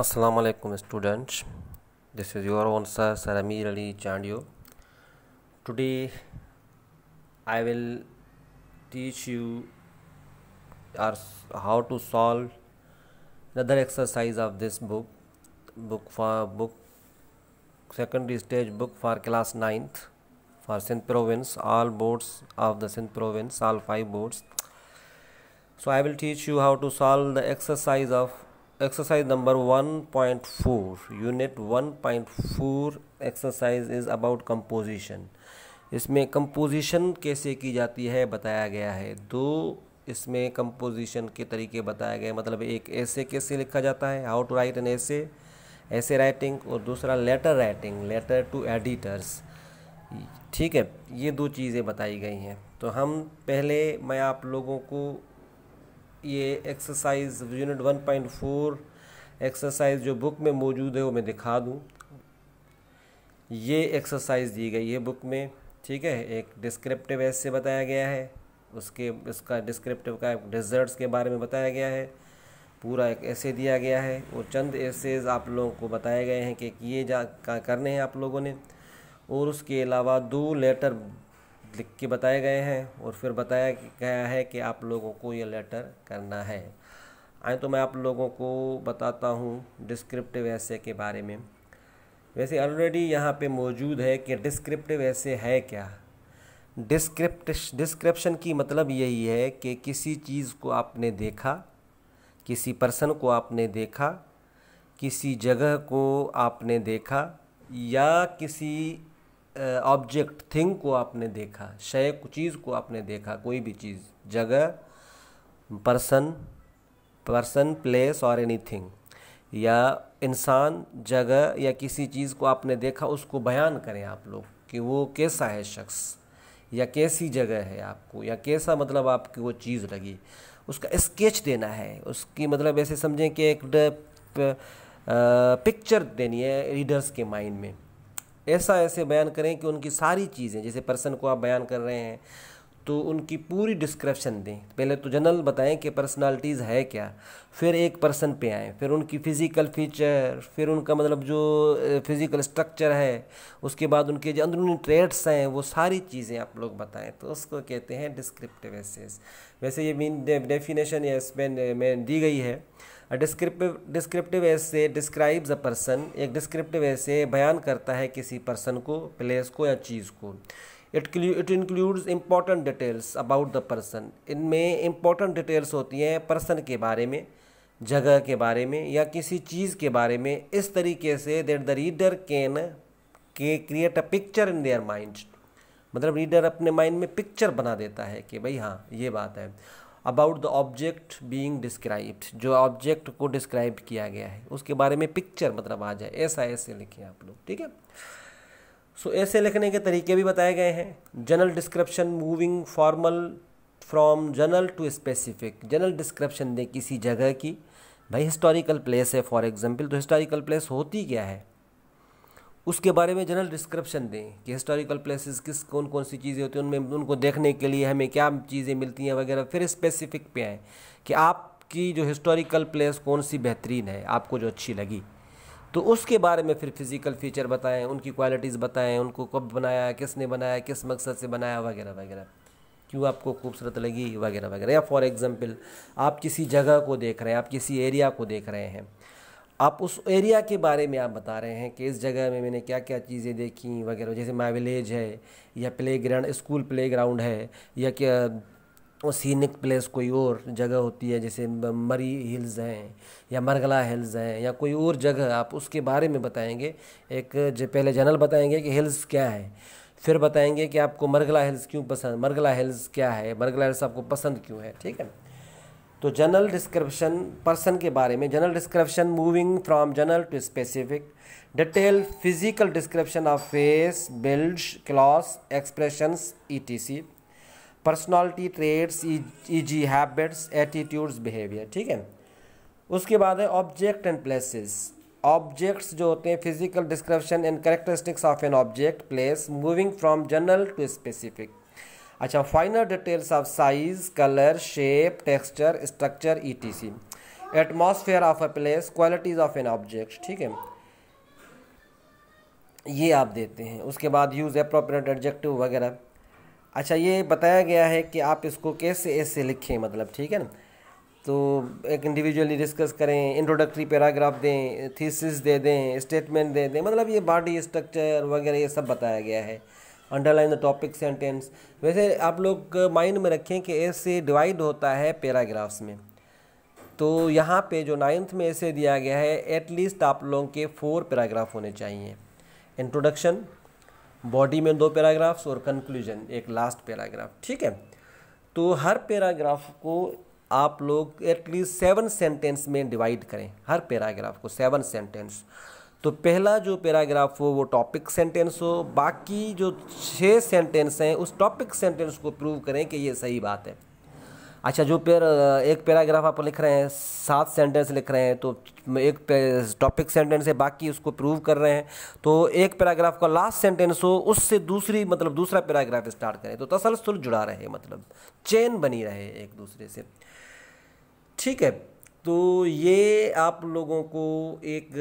assalamu alaikum students this is your own sir Amir Ali Chandio today I will teach you how to solve another exercise of this book book for book secondary stage book for class 9th for Sindh province all boards of the Sindh province all five boards so I will teach you how to solve the exercise of exercise number 1.4 unit 1.4 exercise is about composition इसमें composition कैसे की जाती है बताया गया है दो इसमें कंपोजिशन के तरीके बताए गए मतलब एक ऐसे कैसे लिखा जाता है हाउ टू राइट एन ऐसे ऐसे राइटिंग और दूसरा letter writing letter to editors ठीक है ये दो चीज़ें बताई गई हैं तो हम पहले मैं आप लोगों को ये exercise unit one point four exercise जो बुक में मौजूद है वो मैं दिखा दूँ ये एक्सरसाइज दी गई है बुक में ठीक है एक डिस्क्रिप्टिव ऐसे बताया गया है उसके इसका डिस्क्रिप्टिव का डिज़र्ट्स के बारे में बताया गया है पूरा एक ऐसे दिया गया है और चंद ऐसेज आप लोगों को बताए गए हैं कि किए जा करने हैं आप लोगों ने और उसके अलावा दो लेटर लिख के बताए गए हैं और फिर बताया गया है कि आप लोगों को ये लेटर करना है आए तो मैं आप लोगों को बताता हूँ डिस्क्रिप्टिव ऐसे के बारे में वैसे ऑलरेडी यहाँ पे मौजूद है कि डिस्क्रिप्टिव ऐसे है क्या डिस्क्रिप्ट डिस्क्रिप्शन की मतलब यही है कि किसी चीज़ को आपने देखा किसी पर्सन को आपने देखा किसी जगह को आपने देखा या किसी ऑब्जेक्ट थिंग को आपने देखा शय चीज़ को आपने देखा कोई भी चीज़ जगह पर्सन पर्सन प्लेस और एनी थिंग या इंसान जगह या किसी चीज़ को आपने देखा उसको बयान करें आप लोग कि वो कैसा है शख्स या कैसी जगह है आपको या कैसा मतलब आपकी वो चीज़ लगी उसका स्केच देना है उसकी मतलब ऐसे समझें कि एक पिक्चर देनी है रीडर्स के माइंड में ऐसा ऐसे बयान करें कि उनकी सारी चीज़ें जैसे पर्सन को आप बयान कर रहे हैं तो उनकी पूरी डिस्क्रिप्शन दें पहले तो जनरल बताएं कि पर्सनालिटीज़ है क्या फिर एक पर्सन पे आएँ फिर उनकी फ़िज़िकल फीचर फिर उनका मतलब जो फिज़िकल स्ट्रक्चर है उसके बाद उनके जो अंदरूनी ट्रेड्स हैं वो सारी चीज़ें आप लोग बताएं तो उसको कहते हैं डिस्क्रिप्टिव एसेस वैसे ये मीन डेफिनेशन या इसमें दी गई है descriptive descriptive essay describes a person एक डिस्क्रिप्टिव ऐसे बयान करता है किसी पर्सन को प्लेस को या चीज़ को it it includes important details about the person इनमें इम्पॉर्टेंट डिटेल्स होती हैं पर्सन के बारे में जगह के बारे में या किसी चीज़ के बारे में इस तरीके से दैट द रीडर कैन के create a picture in their mind मतलब रीडर अपने माइंड में पिक्चर बना देता है कि भाई हाँ ये बात है about the object being described जो ऑब्जेक्ट को डिस्क्राइब किया गया है उसके बारे में पिक्चर मतलब आ जाए ऐसा ऐसे लिखें आप लोग ठीक है सो ऐसे लिखने के तरीके भी बताए गए हैं general description moving formal from general to specific general description दे किसी जगह की भाई हिस्टोरिकल प्लेस है फॉर एग्जाम्पल तो हिस्टोरिकल प्लेस होती क्या है उसके बारे में जनरल डिस्क्रिप्शन दें कि हिस्टोरिकल प्लेसेस किस कौन कौन सी चीज़ें होती हैं उनमें उनको देखने के लिए हमें क्या चीज़ें मिलती हैं वगैरह फिर स्पेसिफिक पे आएँ कि आपकी जो हिस्टोरिकल प्लेस कौन सी बेहतरीन है आपको जो अच्छी लगी तो उसके बारे में फिर फिज़िकल फ़ीचर बताएं उनकी क्वालिटीज़ बताएं उनको कब बनाया किसने बनाया किस मकसद से बनाया वगैरह वगैरह क्यों आपको खूबसूरत लगी वगैरह वगैरह या फॉर एग्ज़ाम्पल आप किसी जगह को देख रहे हैं आप किसी एरिया को देख रहे हैं आप उस एरिया के बारे में आप बता रहे हैं कि इस जगह में मैंने क्या क्या चीज़ें देखी वगैरह जैसे माई विलेज है या playground school playground है या क्या सीनिक प्लेस कोई और जगह होती है जैसे मरी हिल्स हैं या मरगला हिल्स हैं या कोई और जगह आप उसके बारे में बताएंगे एक जो पहले जनरल बताएंगे कि हिल्स क्या है फिर बताएंगे कि आपको मरगला हिल्स क्यों पसंद मरगला हिल्स क्या है मरगला हिल्स आपको पसंद क्यों है ठीक है तो जनरल डिस्क्रिप्शन पर्सन के बारे में general description moving from general to specific detail physical description of face build clothes expressions etc personality traits eg habits attitudes behaviour ठीक है उसके बाद है ऑब्जेक्ट एंड प्लेसेस ऑब्जेक्ट्स जो होते हैं physical description and characteristics of an object place moving from general to specific अच्छा finer details of size colour shape texture structure etc atmosphere of a place qualities of an object ठीक है ये आप देते हैं उसके बाद यूज़ अप्रोप्रिएट एडजेक्टिव वगैरह अच्छा ये बताया गया है कि आप इसको कैसे ऐसे लिखें मतलब ठीक है ना तो एक इंडिविजुअली डिस्कस करें इंट्रोडक्टरी पैराग्राफ दें थीसिस दे दें स्टेटमेंट दे दें मतलब ये बॉडी स्ट्रक्चर वगैरह ये सब बताया गया है अंडरलाइन द टॉपिक सेंटेंस वैसे आप लोग माइंड में रखें कि ऐसे डिवाइड होता है पैराग्राफ्स में तो यहाँ पे जो नाइन्थ में ऐसे दिया गया है एटलीस्ट आप लोगों के फोर पैराग्राफ होने चाहिए इंट्रोडक्शन बॉडी में दो पैराग्राफ्स और कंक्लूजन एक लास्ट पैराग्राफ ठीक है तो हर पैराग्राफ को आप लोग एटलीस्ट सेवन सेंटेंस में डिवाइड करें हर पैराग्राफ को सेवन सेंटेंस तो पहला जो पैराग्राफ हो वो टॉपिक सेंटेंस हो बाकी जो छः सेंटेंस हैं उस टॉपिक सेंटेंस को प्रूव करें कि ये सही बात है अच्छा जो पेर एक पैराग्राफ आप लिख रहे हैं सात सेंटेंस लिख रहे हैं तो एक टॉपिक सेंटेंस है बाकी उसको प्रूव कर रहे हैं तो एक पैराग्राफ का लास्ट सेंटेंस हो उससे दूसरी मतलब दूसरा पैराग्राफ स्टार्ट करें तो तसलसल जुड़ा रहे मतलब चेन बनी रहे एक दूसरे से ठीक है तो ये आप लोगों को एक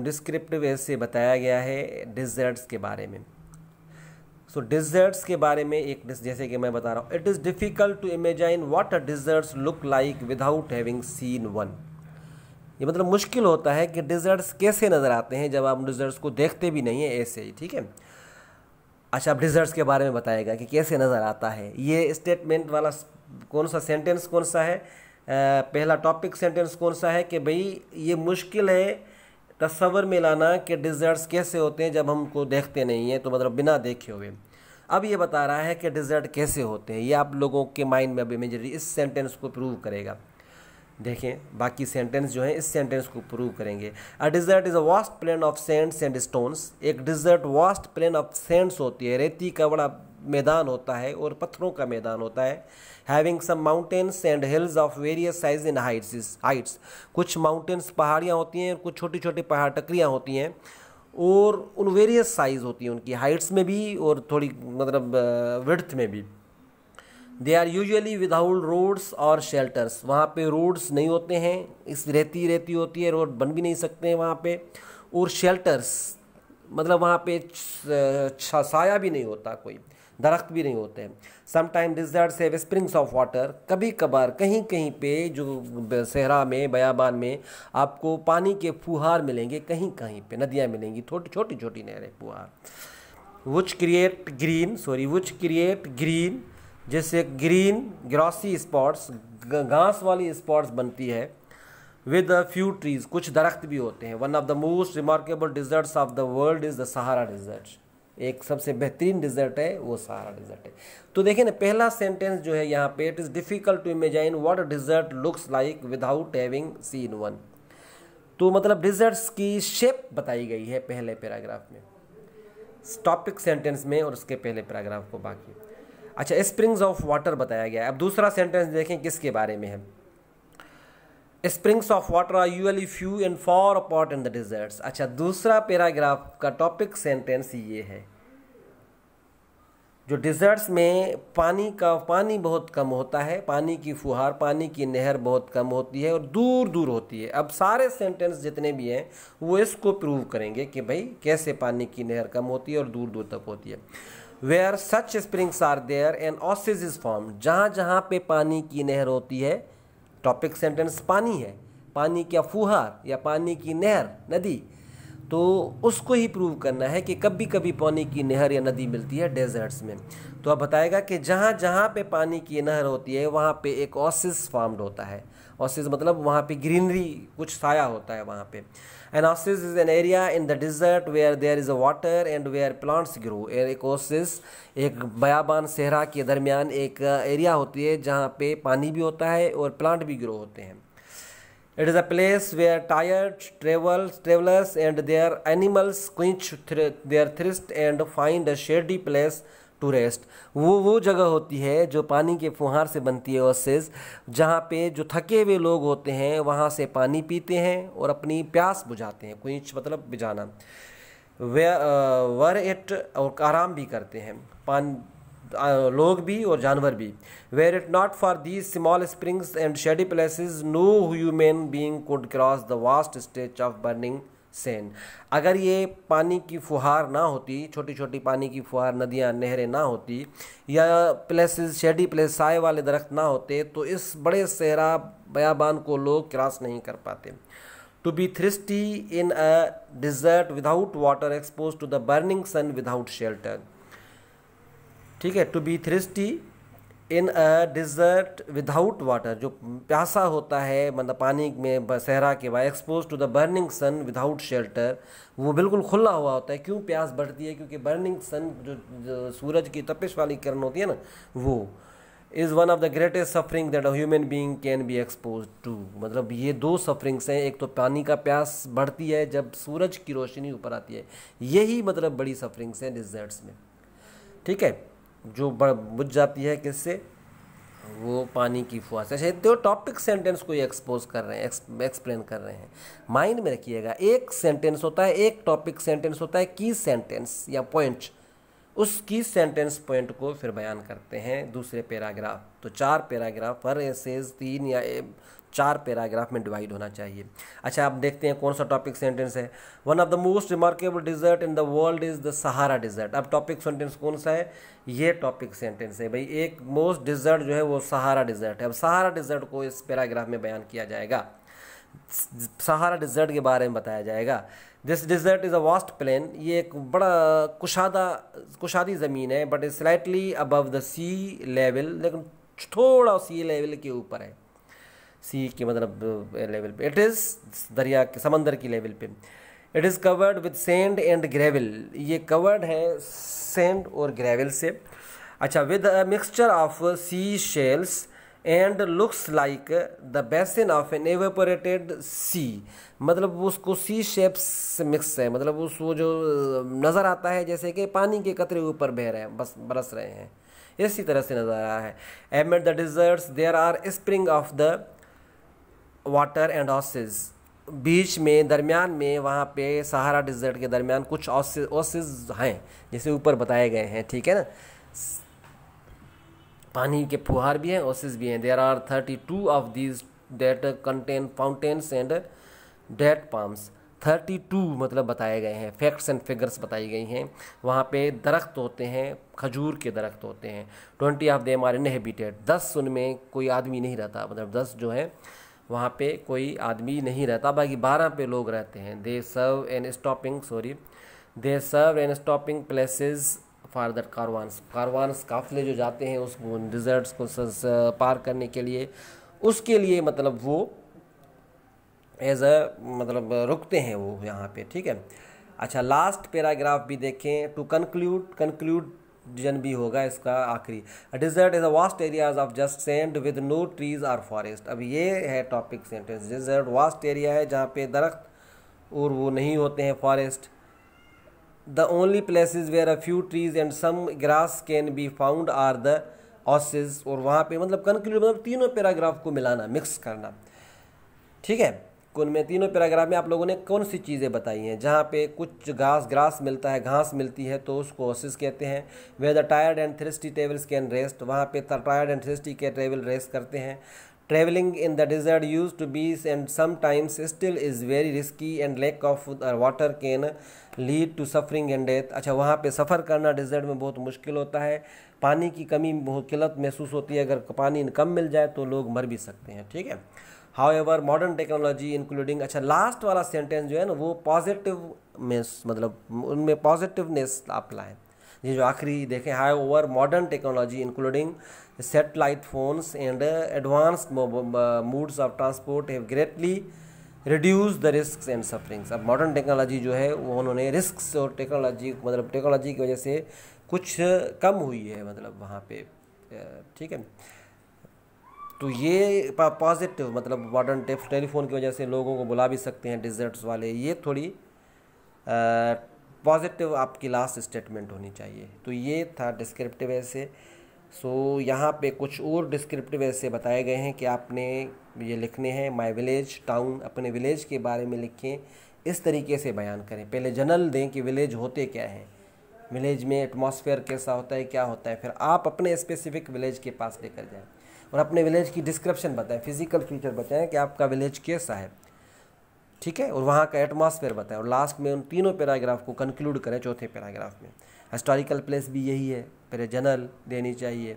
डिस्क्रिप्टिव ऐसे बताया गया है डिज़र्ट्स के बारे में सो so, डिज़र्ट्स के बारे में एक जैसे कि मैं बता रहा हूँ it is difficult to imagine what a deserts look like without having seen one ये मतलब मुश्किल होता है कि डिज़र्ट्स कैसे नज़र आते हैं जब आप डिज़र्ट्स को देखते भी नहीं हैं ऐसे ही ठीक है अच्छा आप डिज़र्ट्स के बारे में बताएगा कि कैसे नज़र आता है ये स्टेटमेंट वाला कौन सा सेंटेंस कौन सा है आ, पहला टॉपिक सेंटेंस कौन सा है कि भाई ये मुश्किल है तस्वर में लाना कि डिज़र्ट्स कैसे होते हैं जब हमको देखते नहीं हैं तो मतलब बिना देखे हुए अब ये बता रहा है कि डिज़र्ट कैसे होते हैं ये आप लोगों के माइंड में अभी इमेजरी इस सेंटेंस को प्रूव करेगा देखें बाकी सेंटेंस जो है इस सेंटेंस को प्रूव करेंगे a desert is a vast plain of sands and stones एक desert vast plain of sands होती है रेती का बड़ा मैदान होता है और पत्थरों का मैदान होता है having some mountains and hills of various size in heights heights कुछ माउंटेन्स पहाड़ियाँ होती हैं और कुछ छोटी छोटी पहाड़ टकरियाँ होती हैं और उन वेरियस साइज़ होती हैं उनकी हाइट्स में भी और थोड़ी मतलब विड्थ में भी they are usually without roads और शेल्टर्स वहाँ पे रोड्स नहीं होते हैं इस रहती रहती होती है रोड बन भी नहीं सकते हैं वहाँ पे और शेल्टर्स मतलब वहाँ पे साया भी नहीं होता कोई दरख्त भी नहीं होते हैं समटाइम डिजर्ट्स है स्प्रिंग्स ऑफ वाटर कभी कभार कहीं कहीं पे जो सहरा में बयाबान में आपको पानी के फुहार मिलेंगे कहीं कहीं पे नदियाँ मिलेंगी छोटी छोटी छोटी नहरें फुहार which create green sorry which create green जैसे ग्रीन ग्रॉसी स्पॉट्स घास वाली स्पॉट्स बनती है विद अ फ्यू ट्रीज कुछ दरख्त भी होते हैं one of the most remarkable deserts of the world is the Sahara deserts एक सबसे बेहतरीन डिज़र्ट है वो सहारा डिज़र्ट है तो देखिए ना पहला सेंटेंस जो है यहाँ पे it is difficult to imagine what desert looks like without having seen one तो मतलब डिज़र्ट्स की शेप बताई गई है पहले पैराग्राफ में टॉपिक सेंटेंस में और उसके पहले पैराग्राफ को बाकी अच्छा स्प्रिंग्स ऑफ वाटर बताया गया है अब दूसरा सेंटेंस देखें किसके बारे में है springs of water are usually few and far apart in the deserts अच्छा दूसरा पैराग्राफ का टॉपिक सेंटेंस ये है जो डिज़र्ट्स में पानी का पानी बहुत कम होता है पानी की फुहार पानी की नहर बहुत कम होती है और दूर दूर होती है अब सारे सेंटेंस जितने भी हैं वो इसको प्रूव करेंगे कि भाई कैसे पानी की नहर कम होती है और दूर दूर तक होती है where such springs are there and oases is form जहाँ जहाँ पे पानी की नहर होती है टॉपिक सेंटेंस पानी है पानी का फुहार या पानी की नहर नदी तो उसको ही प्रूव करना है कि कभी कभी पानी की नहर या नदी मिलती है डेजर्ट्स में तो अब बताएगा कि जहाँ जहाँ पे पानी की नहर होती है वहाँ पे एक ऑसिस फार्म्ड होता है ऑसिस मतलब वहाँ पे ग्रीनरी कुछ साया होता है वहाँ पे an oasis is an area in the desert where there is a water and where plants grow एक ऑसिस एक बयाबान सेहरा के दरमियान एक एरिया होती है जहाँ पे पानी भी होता है और प्लांट भी ग्रो होते हैं It is a place where tired travels, travelers and their animals quench th their thirst and find a shady place to rest वो वो जगह होती है जो पानी के फुहार से बनती है ओसेज जहाँ पे जो थके हुए लोग होते हैं वहाँ से पानी पीते हैं और अपनी प्यास बुझाते हैं कुछ मतलब बुझाना वे वर इट और आराम भी करते हैं पान लोग भी और जानवर भी were it not for these small springs and shady places no human being could cross the vast stage of burning sand अगर ये पानी की फुहार ना होती छोटी छोटी पानी की फुहार नदियाँ नहरें ना होती या प्लेसेस शेडी प्लेस साए वाले दरख्त ना होते तो इस बड़े सहरा बयाबान को लोग क्रॉस नहीं कर पाते to be thirsty in a desert without water exposed to the burning sun without shelter ठीक है to be thirsty in a desert without water जो प्यासा होता है मतलब पानी में सहरा के बाद expose to the burning sun without shelter वो बिल्कुल खुला हुआ होता है क्यों प्यास बढ़ती है क्योंकि बर्निंग सन जो, जो सूरज की तपिश वाली किरण होती है ना वो is one of the greatest suffering that human being can be expose to मतलब ये दो सफरिंग्स हैं एक तो पानी का प्यास बढ़ती है जब सूरज की रोशनी ऊपर आती है यही मतलब बड़ी सफरिंग्स हैं डिजर्ट्स में ठीक है जो बुझ जाती है किससे वो पानी की फुआ से दो टॉपिक सेंटेंस को ये एक्सपोज कर रहे हैं एक्सप्लेन कर रहे हैं माइंड में रखिएगा एक सेंटेंस होता है एक टॉपिक सेंटेंस होता है की सेंटेंस या पॉइंट उस की सेंटेंस पॉइंट को फिर बयान करते हैं दूसरे पैराग्राफ तो चार पैराग्राफ पर एसेज तीन या चार पैराग्राफ में डिवाइड होना चाहिए अच्छा आप देखते हैं कौन सा टॉपिक सेंटेंस है one of the most remarkable desert in the world is the Sahara desert अब टॉपिक सेंटेंस कौन सा है ये टॉपिक सेंटेंस है भाई एक मोस्ट डिजर्ट जो है वो सहारा डिजर्ट है अब सहारा डिजर्ट को इस पैराग्राफ में बयान किया जाएगा सहारा डिजर्ट के बारे में बताया जाएगा this desert is a vast plain ये एक बड़ा कुशादा कुशादी ज़मीन है but is slightly above the sea level लेकिन थोड़ा सी लेवल के ऊपर है सी के मतलब लेवल पे इट इज़ दरिया के समंदर की लेवल पे it is covered with sand and gravel ये कवर्ड है सेंड और ग्रेवल से अच्छा with a mixture of sea shells and looks like the basin of an evaporated sea मतलब उसको सी शेप्स से मिक्स है मतलब उस वो जो नज़र आता है जैसे कि पानी के कतरे ऊपर बह रहे हैं बस बरस रहे हैं इसी तरह से नज़र आ रहा है amid the deserts there are spring of the water and oasis बीच में दरमियान में वहाँ पे सहारा डिजर्ट के दरमियान कुछ ऑसिस हैं जैसे ऊपर बताए गए हैं ठीक है ना पानी के फुहार भी हैं ओसिस भी हैं there are thirty two of these that contain fountains and date palms thirty two मतलब बताए गए हैं फैक्ट्स एंड फिगर्स बताई गई हैं वहाँ पे दरख्त होते हैं खजूर के दरख्त होते हैं twenty of them are inhabited दस उनमें कोई आदमी नहीं रहता मतलब दस जो है वहाँ पे कोई आदमी नहीं रहता बाकी बारह पे लोग रहते हैं they serve and stopping sorry they serve and stopping places for that caravans caravans काफिले जो जाते हैं उस डिजर्ट्स को पार करने के लिए उसके लिए मतलब वो एज अ मतलब रुकते हैं वो यहाँ पे ठीक है अच्छा लास्ट पैराग्राफ भी देखें टू कंक्लूड कंक्लूड जन भी होगा इसका आखिरी desert is a vast areas of just sand with no trees or forest अब ये है topic sentence desert vast area है जहाँ पे दरख्त और वो नहीं होते हैं forest the only place where a few trees and some grass can be found are the oasis और वहाँ पे मतलब कंक्लूड मतलब तीनों पैराग्राफ को मिलाना मिक्स करना ठीक है कुल में तीनों पैराग्राफ में आप लोगों ने कौन सी चीज़ें बताई हैं जहाँ पे कुछ घास ग्रास मिलता है घास मिलती है तो उसको ओसिस कहते हैं way the tired and thirsty tables can rest वहाँ पे टायर्ड एंड थ्रिस्टी के ट्रेवल रेस्ट करते हैं travelling in the desert use to be and sometimes still is very risky and lack of water can lead to suffering and death अच्छा वहाँ पे सफ़र करना dessert में बहुत मुश्किल होता है पानी की कमी बहुत किल्लत महसूस होती है अगर पानी कम मिल जाए तो लोग मर भी सकते हैं ठीक है however modern technology including अच्छा लास्ट वाला सेंटेंस जो है ना वो पॉजिटिव मेंस मतलब उनमें पॉजिटिवनेस आप लाएँ ये जो आखिरी देखें however modern technology including satellite phones and advance modes of transport have greatly reduce the risk and sufferings अब मॉडर्न टेक्नोलॉजी जो है वो उन्होंने रिस्क और टेक्नोलॉजी मतलब टेक्नोलॉजी की वजह से कुछ कम हुई है मतलब वहाँ पे ठीक है तो ये पॉजिटिव मतलब मॉडर्न टिप्स टेलीफोन की वजह से लोगों को बुला भी सकते हैं डिज़र्ट्स वाले ये थोड़ी पॉजिटिव आपकी लास्ट स्टेटमेंट होनी चाहिए तो ये था डिस्क्रिप्टिव ऐसे सो यहाँ पे कुछ और डिस्क्रिप्टिव ऐसे बताए गए हैं कि आपने ये लिखने हैं माय विलेज टाउन अपने विलेज के बारे में लिखें इस तरीके से बयान करें पहले जनरल दें कि विलेज होते क्या हैं विलेज में एटमॉस्फेयर कैसा होता है क्या होता है फिर आप अपने स्पेसिफिक विलेज के पास लेकर जाएं और अपने विलेज की डिस्क्रिप्शन बताएं फिजिकल फीचर बताएं कि आपका विलेज कैसा है ठीक है और वहाँ का एटमॉस्फेयर बताएं और लास्ट में उन तीनों पैराग्राफ को कंक्लूड करें चौथे पैराग्राफ में हिस्टोरिकल प्लेस भी यही है पहले जनरल देनी चाहिए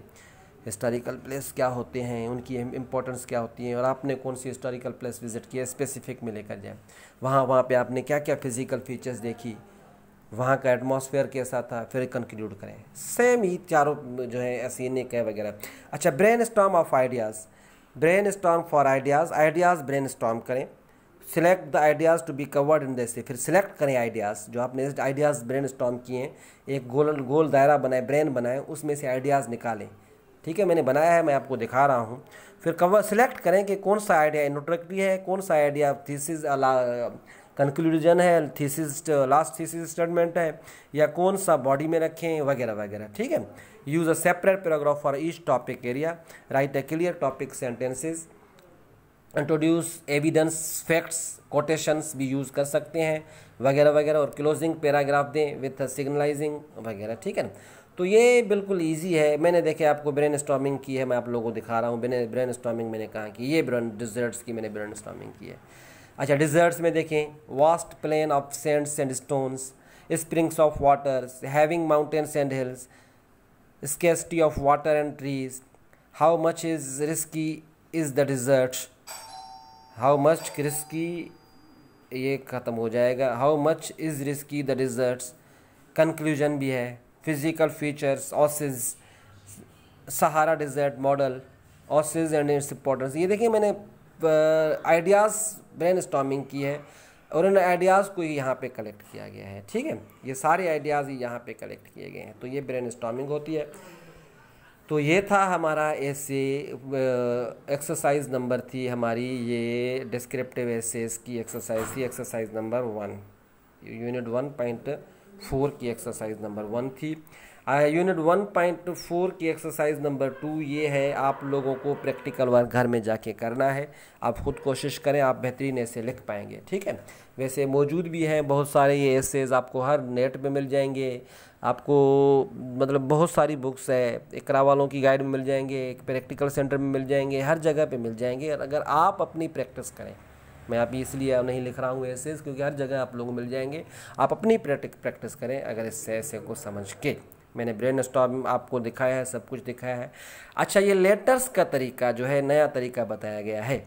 हिस्टोरिकल प्लेस क्या होते हैं उनकी इंपॉर्टेंस क्या होती है और आपने कौन सी हिस्टोरिकल प्लेस विजिट किया स्पेसिफिक में लेकर जाए वहाँ वहाँ पे आपने क्या क्या फ़िज़िकल फीचर्स देखी वहाँ का एटमॉस्फेयर कैसा था फिर कंक्लूड करें सेम ही चारों जो है एस एन है वगैरह अच्छा brainstorm of ideas brainstorm for ideas ideas brainstorm करें select the ideas to be covered in this फिर सिलेक्ट करें आइडियाज़ जो आपने आइडियाज़ ब्रेन स्टॉम किए हैं एक गोल गोल दायरा बनाए ब्रेन बनाए उसमें से आइडियाज़ निकालें ठीक है मैंने बनाया है मैं आपको दिखा रहा हूँ फिर कवर सिलेक्ट करें कि कौन सा आइडिया इनोट्रेक्टिव है कौन सा आइडिया थीसिस कंक्लूजन है थीसिस लास्ट थीसिस स्टेटमेंट है या कौन सा बॉडी में रखें वगैरह वगैरह ठीक है use a separate paragraph for each topic area write a clear topic sentences introduce evidence facts quotations भी यूज़ कर सकते हैं वगैरह वगैरह और क्लोजिंग पैराग्राफ दें विथ सिग्नलाइजिंग वगैरह ठीक है ना तो ये बिल्कुल ईजी है मैंने देखे आपको ब्रेन स्टॉमिंग की है मैं आप लोगों को दिखा रहा हूँ ब्रेन ब्रेन स्टॉमिंग मैंने कहा कि ये ब्रेन डिजर्ट्स की मैंने ब्रेन स्टॉमिंग की है अच्छा डिजर्ट्स में देखें vast plain of sands and stones springs of waters having mountains and hills scarcity of water and trees how much is risky is the desert how much risky ये ख़त्म हो जाएगा how much is risky the deserts conclusion भी है physical features oasis Sahara desert model oasis and its importance ये देखिए मैंने ideas brain की है और इन आइडियाज़ को यहाँ पे कलेक्ट किया गया है ठीक है ये सारे आइडियाज़ ही यहाँ पे कलेक्ट किए गए हैं तो ये ब्रेन होती है तो ये था हमारा ऐसे एक्सरसाइज नंबर थी हमारी ये डिस्क्रिप्टिव एसेस की एक्सरसाइज थी exercise number one unit one point four की एक्सरसाइज नंबर वन थी यूनिट वन पॉइंट फोर की एक्सरसाइज नंबर टू ये है आप लोगों को प्रैक्टिकल वर्क घर में जाके करना है आप खुद कोशिश करें आप बेहतरीन ऐसे लिख पाएंगे ठीक है वैसे मौजूद भी हैं बहुत सारे ये एसेज आपको हर नेट पे मिल जाएंगे आपको मतलब बहुत सारी बुक्स है इकरा वालों की गाइड में मिल जाएंगे प्रैक्टिकल सेंटर में मिल जाएंगे हर जगह पर मिल जाएंगे और अगर आप अपनी प्रैक्टिस करें मैं आप इसलिए नहीं लिख रहा हूँ एसेज क्योंकि हर जगह आप लोग मिल जाएंगे आप अपनी प्रैक्टिस करें अगर इससे ऐसे को समझ के मैंने ब्रेन स्टॉम आपको दिखाया है सब कुछ दिखाया है अच्छा ये लेटर्स का तरीका जो है नया तरीका बताया गया है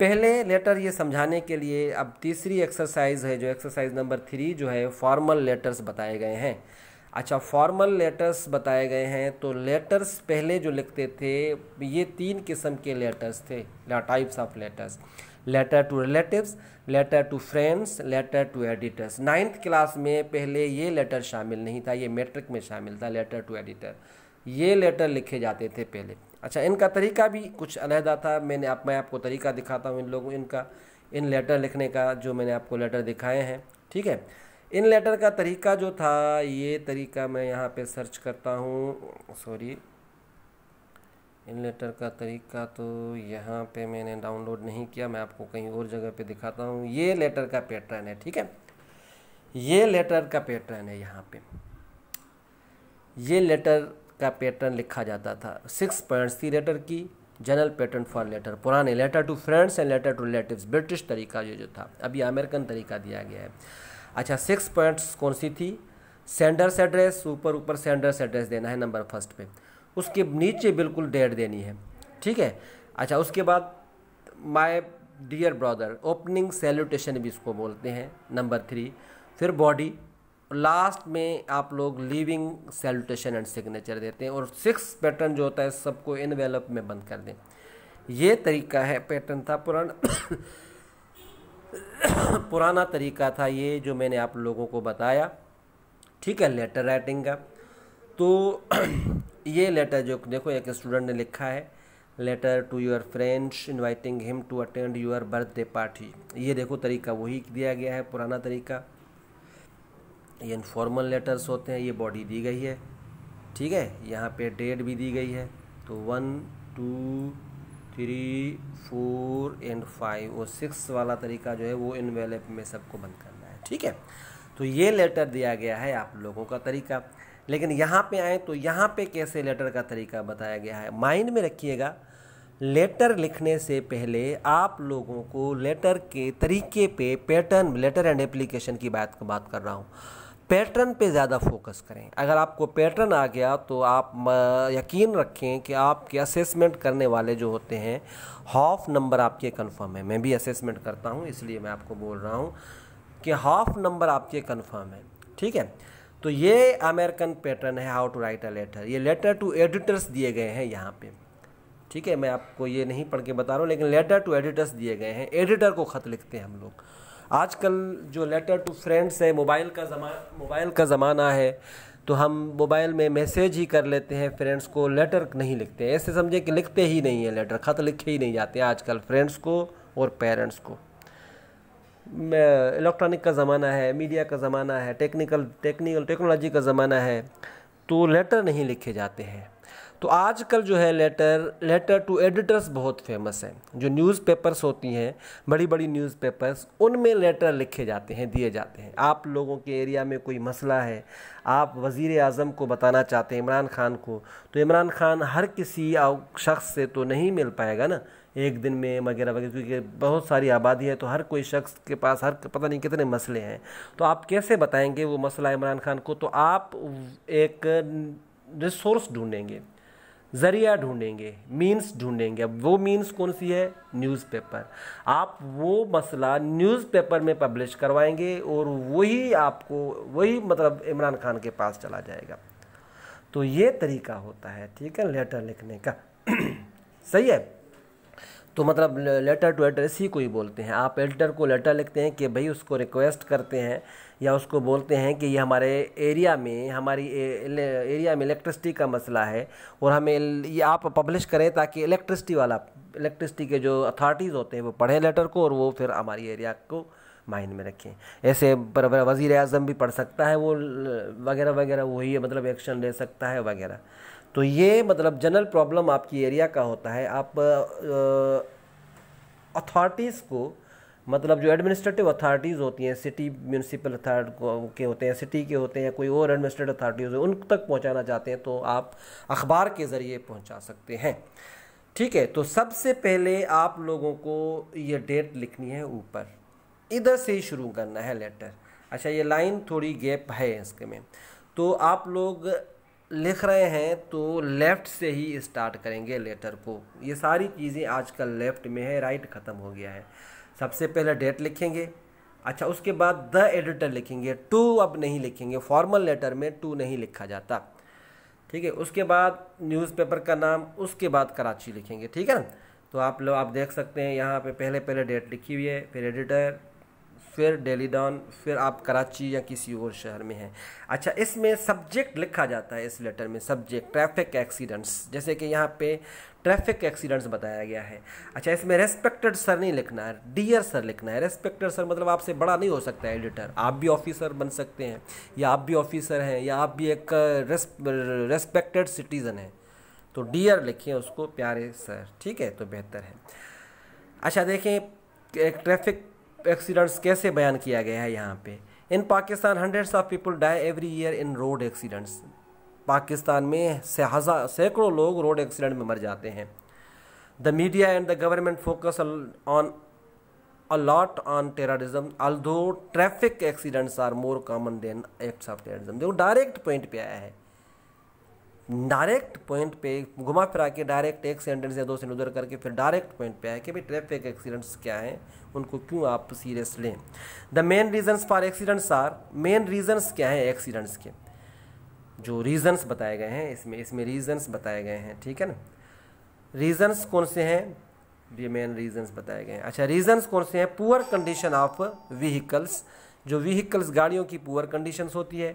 पहले लेटर ये समझाने के लिए अब तीसरी एक्सरसाइज है जो एक्सरसाइज नंबर थ्री जो है फॉर्मल लेटर्स बताए गए हैं अच्छा फॉर्मल लेटर्स बताए गए हैं तो लेटर्स पहले जो लिखते थे ये तीन किस्म के लेटर्स थे types of letters letter to relatives letter to friends letter to editors ninth class में पहले ये लेटर शामिल नहीं था ये मेट्रिक में शामिल था लेटर टू एडिटर ये लेटर लिखे जाते थे पहले अच्छा इनका तरीका भी कुछ अलहदा था मैंने आप मैं आपको तरीका दिखाता हूँ इन लोगों इनका इन लेटर लिखने का जो मैंने आपको लेटर दिखाए हैं ठीक है इन लेटर का तरीका जो था ये तरीका मैं यहाँ पे सर्च करता हूँ सॉरी इन लेटर का तरीका तो यहाँ पे मैंने डाउनलोड नहीं किया मैं आपको कहीं और जगह पे दिखाता हूँ ये लेटर का पैटर्न है ठीक है ये लेटर का पैटर्न है यहाँ पे ये लेटर का पैटर्न लिखा जाता था सिक्स पॉइंट्स थी लेटर की जनरल पैटर्न फॉर लेटर पुराने letter to friends and letter to relative British तरीका ये जो था अभी अमेरिकन तरीका दिया गया है अच्छा सिक्स पॉइंट्स कौन सी थी सेंडर्स एड्रेस ऊपर ऊपर सेंडर्स एड्रेस देना है नंबर फर्स्ट पे उसके नीचे बिल्कुल डेट देनी है ठीक है अच्छा उसके बाद my dear brother opening salutation भी इसको बोलते हैं नंबर थ्री फिर बॉडी लास्ट में आप लोग लिविंग सेल्यूटेशन एंड सिग्नेचर देते हैं और सिक्स पैटर्न जो होता है सबको इनवेलप में बंद कर दें ये तरीका है पैटर्न था पुराना पुराना तरीका था ये जो मैंने आप लोगों को बताया ठीक है लेटर राइटिंग का तो ये लेटर जो देखो एक स्टूडेंट ने लिखा है letter to your friends inviting him to attend your birthday party ये देखो तरीका वही दिया गया है पुराना तरीका ये इनफॉर्मल लेटर्स होते हैं ये बॉडी दी गई है ठीक है यहाँ पे डेट भी दी गई है तो one two three four and five वो सिक्स वाला तरीका जो है वो इनवेलप में सबको बंद करना है ठीक है तो ये लेटर दिया गया है आप लोगों का तरीका लेकिन यहाँ पे आए तो यहाँ पे कैसे लेटर का तरीका बताया गया है माइंड में रखिएगा लेटर लिखने से पहले आप लोगों को लेटर के तरीके पे पैटर्न लेटर एंड एप्लीकेशन की बात बात कर रहा हूँ पैटर्न पे ज़्यादा फोकस करें अगर आपको पैटर्न आ गया तो आप यकीन रखें कि आपके असेसमेंट करने वाले जो होते हैं हाफ नंबर आपके कन्फर्म है मैं भी असेसमेंट करता हूँ इसलिए मैं आपको बोल रहा हूँ कि हाफ नंबर आपके कन्फर्म है ठीक है तो ये अमेरिकन पैटर्न है how to write a letter ये लेटर टू एडिटर्स दिए गए हैं यहाँ पे ठीक है मैं आपको ये नहीं पढ़ के बता रहा हूँ लेकिन लेटर टू एडिटर्स दिए गए हैं एडिटर को ख़त लिखते हैं हम लोग आजकल जो लेटर टू फ्रेंड्स है मोबाइल का जमा मोबाइल का ज़माना है तो हम मोबाइल में मैसेज ही कर लेते हैं फ्रेंड्स को लेटर नहीं लिखते ऐसे समझे कि लिखते ही नहीं है लेटर ख़त लिखे ही नहीं जाते आजकल फ्रेंड्स को और पेरेंट्स को इलेक्ट्रॉनिक का ज़माना है मीडिया का ज़माना है टेक्निकल टेक्निकल टेक्नोलॉजी का ज़माना है तो लेटर नहीं लिखे जाते हैं तो आजकल जो है लेटर लेटर टू एडिटर्स बहुत फेमस हैं जो न्यूज़पेपर्स होती हैं बड़ी बड़ी न्यूज़पेपर्स उनमें लेटर लिखे जाते हैं दिए जाते हैं आप लोगों के एरिया में कोई मसला है आप वज़ी अजम को बताना चाहते हैं इमरान खान को तो इमरान खान हर किसी शख्स से तो नहीं मिल पाएगा ना एक दिन में वगैरह वगैरह क्योंकि बहुत सारी आबादी है तो हर कोई शख्स के पास हर पता नहीं कितने मसले हैं तो आप कैसे बताएंगे वो मसला इमरान खान को तो आप एक रिसोर्स ढूंढेंगे ज़रिया ढूंढेंगे मीन्स ढूंढेंगे अब वो मीन्स कौन सी है न्यूज़पेपर आप वो मसला न्यूज़पेपर में पब्लिश करवाएंगे और वही आपको वही मतलब इमरान खान के पास चला जाएगा तो ये तरीका होता है ठीक है लेटर लिखने का सही है तो मतलब लेटर टू एड्रेस ही को ही बोलते हैं आप एडिटर को लेटर लिखते हैं कि भाई उसको रिक्वेस्ट करते हैं या उसको बोलते हैं कि ये हमारे एरिया में हमारी एरिया में इलेक्ट्रिसिटी का मसला है और हमें ये आप पब्लिश करें ताकि इलेक्ट्रिसिटी वाला इलेक्ट्रिसिटी के जो अथॉरिटीज़ होते हैं वो पढ़ें लेटर को और वो फिर हमारी एरिया को माइंड में रखें ऐसे वज़ी अजम भी पढ़ सकता है वो वगैरह वगैरह वही मतलब एक्शन ले सकता है वगैरह तो ये मतलब जनरल प्रॉब्लम आपकी एरिया का होता है आप अथॉरिटीज़ को मतलब जो एडमिनिस्ट्रेटिव अथॉरिटीज़ होती हैं सिटी म्यूनसिपल अथॉरिटी के होते हैं सिटी के होते हैं कोई और एडमिनिस्ट्रेटिव अथॉरिटीज़ होते हैं उन तक पहुंचाना चाहते हैं तो आप अखबार के ज़रिए पहुंचा सकते हैं ठीक है तो सबसे पहले आप लोगों को ये डेट लिखनी है ऊपर इधर से ही शुरू करना है लेटर अच्छा ये लाइन थोड़ी गैप है इसके में तो आप लोग लिख रहे हैं तो लेफ़्ट से ही स्टार्ट करेंगे लेटर को ये सारी चीज़ें आजकल लेफ़्ट में है राइट ख़त्म हो गया है सबसे पहले डेट लिखेंगे अच्छा उसके बाद द एडिटर लिखेंगे टू अब नहीं लिखेंगे फॉर्मल लेटर में टू नहीं लिखा जाता ठीक है उसके बाद न्यूज़पेपर का नाम उसके बाद कराची लिखेंगे ठीक है ना तो आप लोग आप देख सकते हैं यहाँ पे पहले पहले डेट लिखी हुई है फिर एडिटर फिर डॉन फिर आप कराची या किसी और शहर में हैं अच्छा इसमें सब्जेक्ट लिखा जाता है इस लेटर में सब्जेक्ट ट्रैफिक एक्सीडेंट्स जैसे कि यहाँ पे ट्रैफिक एक्सीडेंट्स बताया गया है अच्छा इसमें रेस्पेक्टेड सर नहीं लिखना है डियर सर लिखना है रेस्पेक्टेड सर मतलब आपसे बड़ा नहीं हो सकता है एडिटर आप भी ऑफिसर बन सकते हैं या आप भी ऑफिसर हैं या आप भी एक रेस्पेक्टेड सिटीज़न हैं तो डियर लिखिए उसको प्यारे सर ठीक है तो बेहतर है अच्छा देखें एक ट्रैफिक एक्सीडेंट्स कैसे बयान किया गया है यहाँ पे in Pakistan hundreds of people die every year in road accidents Pakistan में सहजा सैकड़ों लोग रोड एक्सीडेंट में मर जाते हैं the media and the government focus on a lot on on terrorism although traffic accidents are more common than acts of terrorism देखो पे आया है डायरेक्ट पॉइंट पे घुमा फिरा के डायरेक्ट एक सेंटेंस या दो सेंटेंस उधर करके फिर डायरेक्ट पॉइंट पे आए कि भाई ट्रैफिक एक्सीडेंट्स क्या हैं उनको क्यों आप सीरियस लें the main reasons for accidents are main reasons क्या हैं एक्सीडेंट्स के जो रीजंस बताए गए हैं इसमें इसमें रीजंस बताए गए हैं ठीक है ना रीजन्स कौन से हैं ये मेन रीजन्स बताए गए हैं अच्छा रीजन्स कौन से हैं पुअर कंडीशन ऑफ व्हीकल्स जो व्हीकल्स गाड़ियों की पुअर कंडीशंस होती है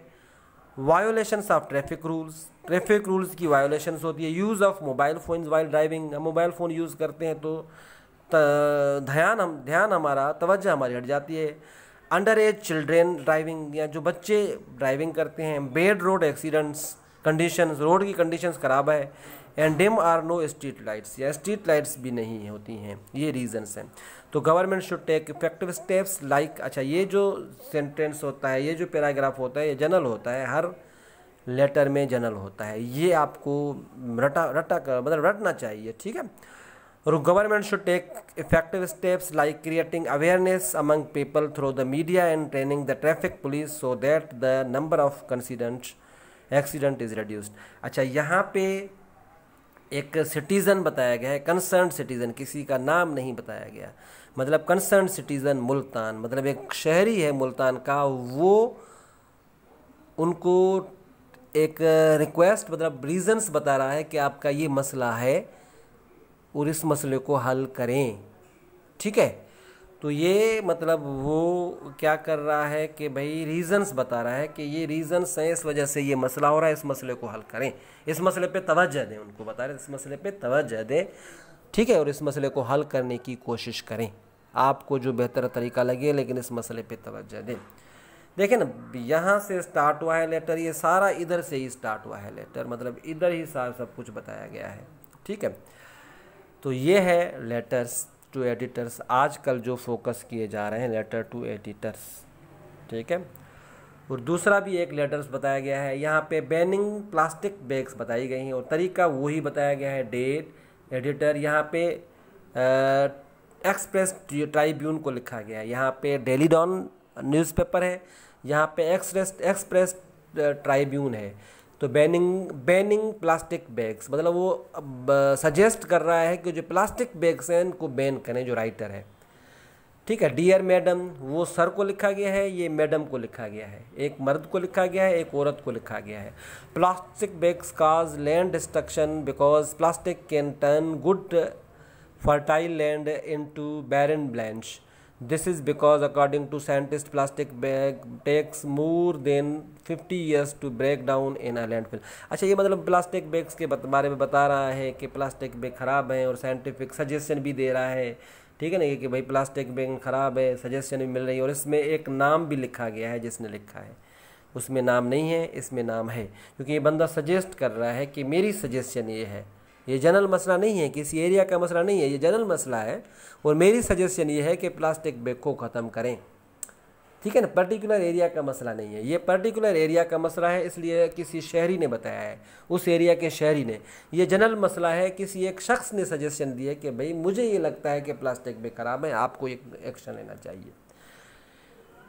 violation of traffic rules traffic rules की वायोलेशंस होती है use of mobile phone while driving हम मोबाइल फ़ोन यूज़ करते हैं तो ध्यान हम ध्यान हमारा तवज्जो हमारी हट जाती है अंडर एज चिल्ड्रेन ड्राइविंग या जो बच्चे ड्राइविंग करते हैं bad road accidents condition road की कंडीशन खराब है and there are no street lights या स्ट्रीट लाइट्स भी नहीं होती हैं ये रीज़न्स हैं तो government should take effective steps like अच्छा ये जो सेंटेंस होता है ये जो पैराग्राफ होता है ये जनरल होता है हर लेटर में जनरल होता है ये आपको रटा रटा कर मतलब रटना चाहिए ठीक है और government should take effective steps like creating awareness among people through the media and training the traffic police so that the number of incident accident is reduced अच्छा यहाँ पे एक सिटीज़न बताया गया है कंसर्न सिटीज़न किसी का नाम नहीं बताया गया मतलब कंसर्न सिटीज़न मुल्तान मतलब एक शहरी है मुल्तान का वो उनको एक रिक्वेस्ट मतलब रीजंस बता रहा है कि आपका ये मसला है और इस मसले को हल करें ठीक है तो ये मतलब वो क्या कर रहा है कि भाई रीज़न्स बता रहा है कि ये रीज़न्स हैं इस वजह से ये मसला हो रहा है इस मसले को हल करें इस मसले पे तवज्जह दें उनको बता रहे इस मसले पे तवज्जह दें ठीक है और इस मसले को हल करने की कोशिश करें आपको जो बेहतर तरीका लगे लेकिन इस मसले पे तोज्जा दें देखें ना यहाँ से स्टार्ट हुआ है लेटर ये सारा इधर से ही स्टार्ट हुआ है लेटर मतलब इधर ही सारा सब कुछ बताया गया है ठीक है तो ये है लेटर्स टू एडिटर्स आजकल जो फोकस किए जा रहे हैं लेटर टू एडिटर्स ठीक है और दूसरा भी एक लेटर्स बताया गया है यहाँ पे बैनिंग प्लास्टिक बैग्स बताई गई हैं और तरीका वही बताया गया है डेट एडिटर यहाँ पे एक्सप्रेस ट्राइब्यून को लिखा गया है यहाँ पे डेली डॉन न्यूज़पेपर है यहाँ पे एक्सप्रेस एक्सप्रेस ट्राइब्यून है तो बैनिंग बैनिंग प्लास्टिक बैग्स मतलब वो सजेस्ट कर रहा है कि जो प्लास्टिक बैग्स हैं इनको बैन करें जो राइटर है ठीक है डियर मैडम वो सर को लिखा गया है ये मैडम को लिखा गया है एक मर्द को लिखा गया है एक औरत को लिखा गया है plastic bags cause land destruction because plastic can turn good fertile land into barren blanch. This is because according to scientist plastic bag takes more than fifty years to break down in a landfill. अच्छा ये मतलब plastic bags के बारे में बता रहा है कि प्लास्टिक बैग ख़राब हैं और साइंटिफिक सजेशन भी दे रहा है ठीक है ना ये कि भाई प्लास्टिक बैग ख़राब है सजेशन भी मिल रही है और इसमें एक नाम भी लिखा गया है जिसने लिखा है उसमें नाम नहीं है इसमें नाम है क्योंकि ये बंदा सजेस्ट कर रहा है कि मेरी सजेशन ये है ये जनरल मसला नहीं है किसी एरिया का मसला नहीं है ये जनरल मसला है और मेरी सजेशन ये है कि प्लास्टिक बैग को ख़त्म करें ठीक है ना पर्टिकुलर एरिया का मसला नहीं है ये पर्टिकुलर एरिया का मसला है इसलिए किसी शहरी ने बताया है उस एरिया के शहरी ने ये जनरल मसला है किसी एक शख्स ने सजेशन दिया कि भाई मुझे ये लगता है कि प्लास्टिक में खराब है आपको एक एक्शन लेना चाहिए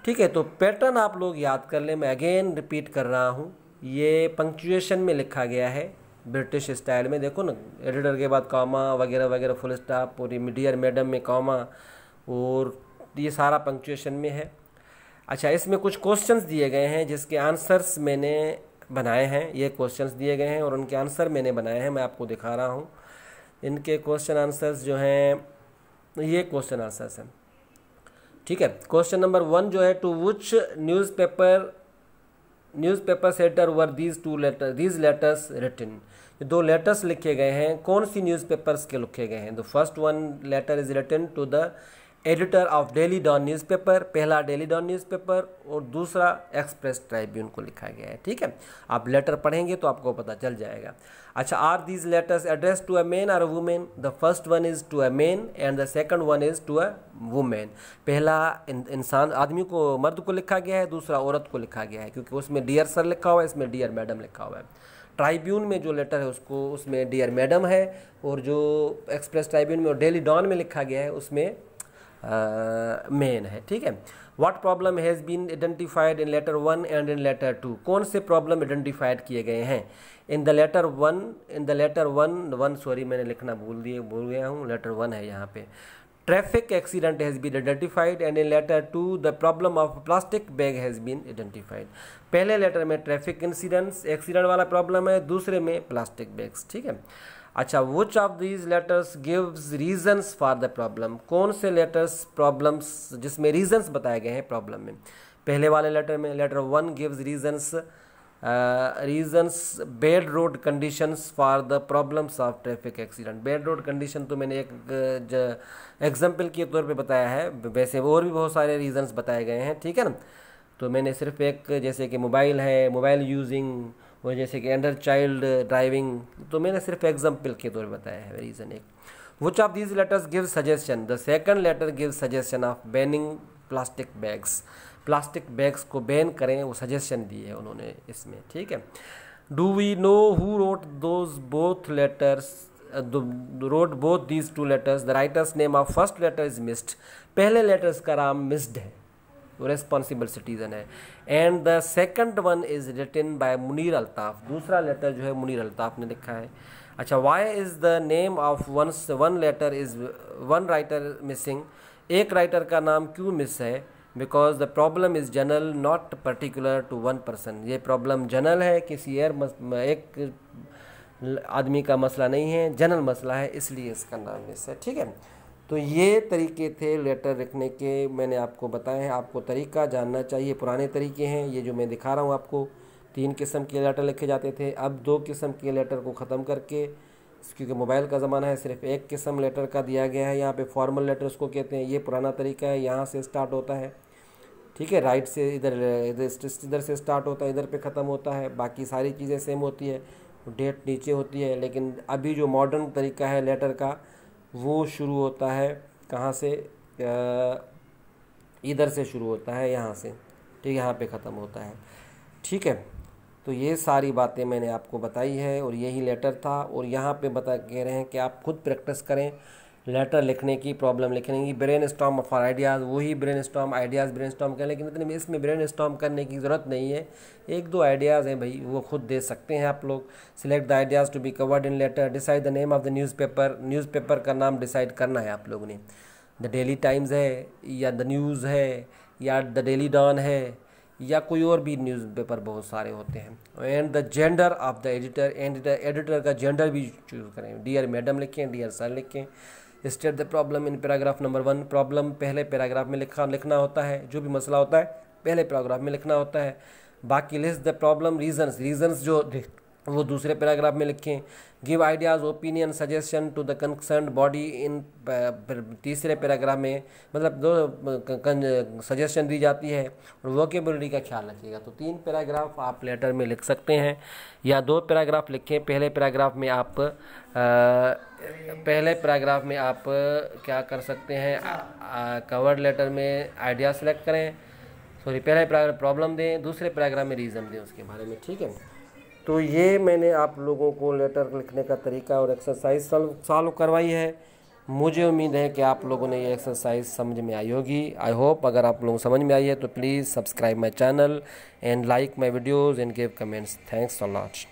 ठीक है तो पैटर्न आप लोग याद कर लें मैं अगेन रिपीट कर रहा हूँ ये पंक्चुएशन में लिखा गया है ब्रिटिश स्टाइल में देखो ना एडिटर के बाद कॉमा वगैरह वगैरह फुल स्टाफ पूरी मीडियर मैडम में कॉमा और ये सारा पंक्चुएशन में है अच्छा इसमें कुछ क्वेश्चंस दिए गए हैं जिसके आंसर्स मैंने बनाए हैं ये क्वेश्चंस दिए गए हैं और उनके आंसर मैंने बनाए हैं मैं आपको दिखा रहा हूँ इनके क्वेश्चन आंसर्स जो हैं ये क्वेश्चन आंसर्स हैं ठीक है क्वेश्चन नंबर वन जो है to which newspaper newspaper setter were these two letter these letters written दो लेटर्स लिखे गए हैं कौन सी न्यूज़पेपर्स के लिखे गए हैं the first one letter is written to the editor of Daily Dawn newspaper पहला डेली डॉन न्यूज़पेपर और दूसरा एक्सप्रेस ट्राइब्यून को लिखा गया है ठीक है आप लेटर पढ़ेंगे तो आपको पता चल जाएगा अच्छा are these letters address to a man और a woman the first one is to a man and the second one is to a woman पहला इंसान आदमी को मर्द को लिखा गया है दूसरा औरत को लिखा गया है क्योंकि उसमें डियर सर लिखा हुआ है इसमें डियर मैडम लिखा हुआ है ट्राइब्यून में जो लेटर है उसको उसमें डियर मैडम है और जो एक्सप्रेस ट्राइब्यून में और डेली डॉन में लिखा गया है उसमें मेन है ठीक है what problem has been identified in letter one and in letter two कौन से प्रॉब्लम आइडेंटिफाइड किए गए हैं in the letter one in the letter one one sorry मैंने लिखना भूल दिए भूल गया हूँ लेटर वन है यहाँ पे traffic accident has been identified and in letter two the problem of plastic bag has been identified पहले लेटर में ट्रैफिक इंसीडेंट्स एक्सीडेंट वाला प्रॉब्लम है दूसरे में प्लास्टिक बैग्स ठीक है अच्छा which of these letters gives reasons for the problem कौन से लेटर्स प्रॉब्लम्स जिसमें रीजंस बताए गए हैं प्रॉब्लम में पहले वाले लेटर में letter one gives reasons reasons bad road conditions for the problems of traffic accident bad road condition तो मैंने एक एग्जाम्पल uh, के तौर पे बताया है वैसे और भी बहुत सारे रीजंस बताए गए हैं ठीक है ना तो मैंने सिर्फ एक जैसे कि मोबाइल है मोबाइल यूजिंग वो जैसे कि अंडर चाइल्ड ड्राइविंग तो मैंने सिर्फ एग्जाम्पल के तौर पर बताया है रीज़न एक which of these letters give suggestion the second letter give suggestion of banning plastic bags plastic bags को बैन करें वो सजेशन दिए है उन्होंने इसमें ठीक है do we know who wrote those both letters wrote both these two letters the writers name of first letter is missed पहले लेटर्स का नाम मिस्ड है रेस्पॉन्सिबल सिटीज़न है and the second one is written by Munir Altaf दूसरा letter जो है मुनीर अल्ताफ़ ने लिखा है अच्छा why is the name of one one letter is one writer missing एक राइटर का नाम क्यों मिस है because the problem is general not particular to one person ये प्रॉब्लम जनरल है किसी एयर एक आदमी का मसला नहीं है जनरल मसला है इसलिए इसका नाम मिस है ठीक है तो ये तरीके थे लेटर लिखने के मैंने आपको बताए हैं आपको तरीका जानना चाहिए पुराने तरीके हैं ये जो मैं दिखा रहा हूँ आपको तीन किस्म के लेटर लिखे जाते थे अब दो किस्म के लेटर को ख़त्म करके क्योंकि मोबाइल का ज़माना है सिर्फ एक किस्म लेटर का दिया गया है यहाँ पे फॉर्मल लेटर उसको कहते हैं ये पुराना तरीका है यहाँ से स्टार्ट होता है ठीक है राइट से इधर इधर इधर से स्टार्ट होता है इधर पे ख़त्म होता है बाकी सारी चीज़ें सेम होती है डेट नीचे होती है लेकिन अभी जो मॉडर्न तरीका है लेटर का वो शुरू होता है कहाँ से इधर से शुरू होता है यहाँ से ठीक तो यहाँ पे ख़त्म होता है ठीक है तो ये सारी बातें मैंने आपको बताई है और यही लेटर था और यहाँ पे बता कह रहे हैं कि आप खुद प्रैक्टिस करें लेटर लिखने की प्रॉब्लम लिखने की brainstorm of our ideas वही brainstorm ideas brainstorm करें लेकिन इतने इसमें ब्रेन स्टॉम करने की ज़रूरत नहीं है एक दो आइडियाज़ हैं भाई वो खुद दे सकते हैं आप लोग select the ideas to be covered in letter decide the name of the newspaper newspaper का नाम डिसाइड करना है आप लोगों ने द डेली टाइम्स है या द न्यूज़ है या द डेली डॉन है या कोई और भी न्यूज़पेपर बहुत सारे होते हैं and the gender of the editor and editor का जेंडर भी चूज़ करें डियर मैडम लिखें डियर सर लिखें state the problem in paragraph number one problem पहले पैराग्राफ में लिखा लिखना होता है जो भी मसला होता है पहले पैराग्राफ में लिखना होता है बाकी list the problem reasons reasons जो वो दूसरे पैराग्राफ में लिखें give ideas opinion suggestion to the concern body इन तीसरे पैराग्राफ में मतलब दो सजेशन दी जाती है और वोकेबलरी का ख्याल रखिएगा तो तीन पैराग्राफ आप लेटर में लिख सकते हैं या दो पैराग्राफ लिखें पहले पैराग्राफ में आप आ, पहले पैराग्राफ में आप क्या कर सकते हैं कवर लेटर में आइडिया सेलेक्ट करें सॉरी पहले पैराग्राफ प्रॉब्लम दें दूसरे पैराग्राफ में रीज़न दें उसके बारे में ठीक है तो ये मैंने आप लोगों को लेटर लिखने का तरीका और एक्सरसाइज सॉल्व सॉल्व करवाई है मुझे उम्मीद है कि आप लोगों ने ये एक्सरसाइज समझ में आई होगी आई होप अगर आप लोगों को समझ में आई है तो please subscribe my channel and like my videos and give comments thanks so lot